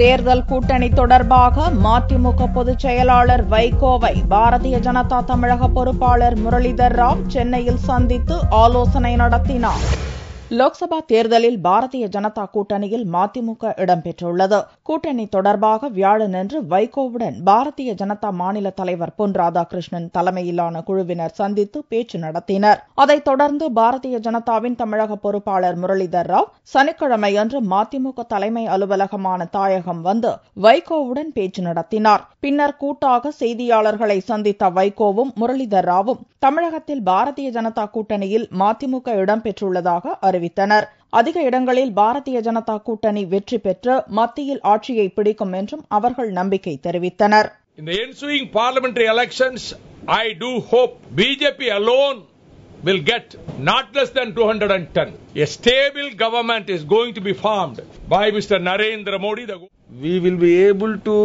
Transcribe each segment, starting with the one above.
தேர்தல் கூட்டணி தொடர்பாக மதிமுக பொதுச் செயலாளர் வைகோவை பாரதிய ஜனதா தமிழக பொறுப்பாளர் முரளிதர் ராவ் சென்னையில் சந்தித்து ஆலோசனை நடத்தினார் லோக்சபா தேர்தலில் பாரதிய ஜனதா கூட்டணியில் மதிமுக இடம்பெற்றுள்ளது கூட்டணி தொடர்பாக வியாழனன்று வைகோவுடன் பாரதிய ஜனதா மாநில தலைவர் பொன் ராதாகிருஷ்ணன் தலைமையிலான குழுவினர் சந்தித்து பேச்சு நடத்தினர் அதைத் தொடர்ந்து பாரதிய ஜனதாவின் தமிழக பொறுப்பாளர் முரளிதர் ராவ் சனிக்கிழமையன்று மதிமுக தலைமை அலுவலகமான தாயகம் வந்து வைகோவுடன் பேச்சு நடத்தினார் பின்னர் கூட்டாக செய்தியாளர்களை சந்தித்த வைகோவும் முரளிதர் ராவும் தமிழகத்தில் பாரதிய ஜனதா கூட்டணியில் மதிமுக இடம்பெற்றுள்ளதாக அறிவித்தார் அறிவித்தனர் அதிக இடங்களில் பாரதிய ஜனதா கூட்டணி வெற்றி பெற்று மத்தியில் ஆட்சியை பிடிக்கும் என்றும் அவர்கள் நம்பிக்கை தெரிவித்தனர் In the ensuing parliamentary elections, I do hope BJP alone will get not less than 210. A stable government is going to be formed by Mr. Narendra Modi. We will be able to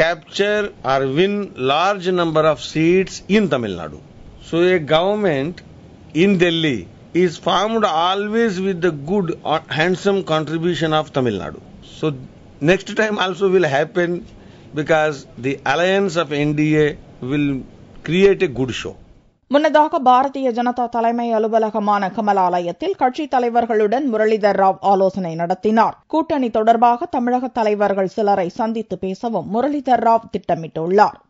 capture or win large number of seats in Tamil Nadu. So a government in Delhi is formed always with the good or handsome contribution of Tamil Nadu. So next time also will happen because the alliance of NDA will create a good show. முன்னதாக பாரதிய ஜனதா தலைமை அலுவலகமான கமலாலயத்தில் கட்சித் தலைவர்களுடன் முரளிதர் ராவ் ஆலோசனை நடத்தினார் கூட்டணி தொடர்பாக தமிழக தலைவர்கள் சிலரை சந்தித்து பேசவும் முரளிதர் ராவ் திட்டமிட்டுள்ளார்